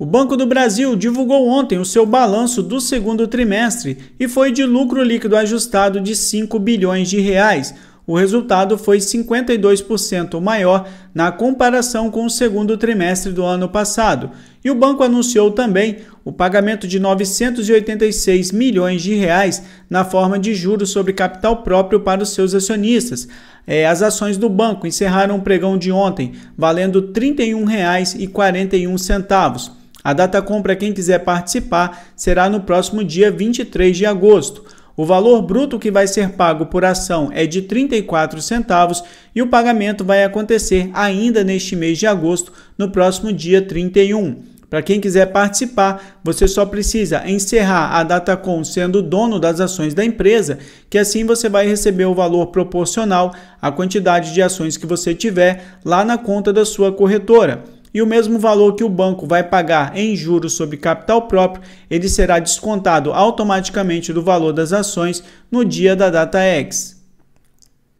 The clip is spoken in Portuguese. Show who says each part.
Speaker 1: O Banco do Brasil divulgou ontem o seu balanço do segundo trimestre e foi de lucro líquido ajustado de 5 bilhões de reais. O resultado foi 52% maior na comparação com o segundo trimestre do ano passado. E o banco anunciou também o pagamento de 986 milhões de reais na forma de juros sobre capital próprio para os seus acionistas. É, as ações do banco encerraram o pregão de ontem, valendo R$ 31,41. A data compra, quem quiser participar, será no próximo dia 23 de agosto. O valor bruto que vai ser pago por ação é de 34 centavos e o pagamento vai acontecer ainda neste mês de agosto, no próximo dia 31. Para quem quiser participar, você só precisa encerrar a com sendo dono das ações da empresa, que assim você vai receber o valor proporcional à quantidade de ações que você tiver lá na conta da sua corretora e o mesmo valor que o banco vai pagar em juros sobre capital próprio, ele será descontado automaticamente do valor das ações no dia da data X.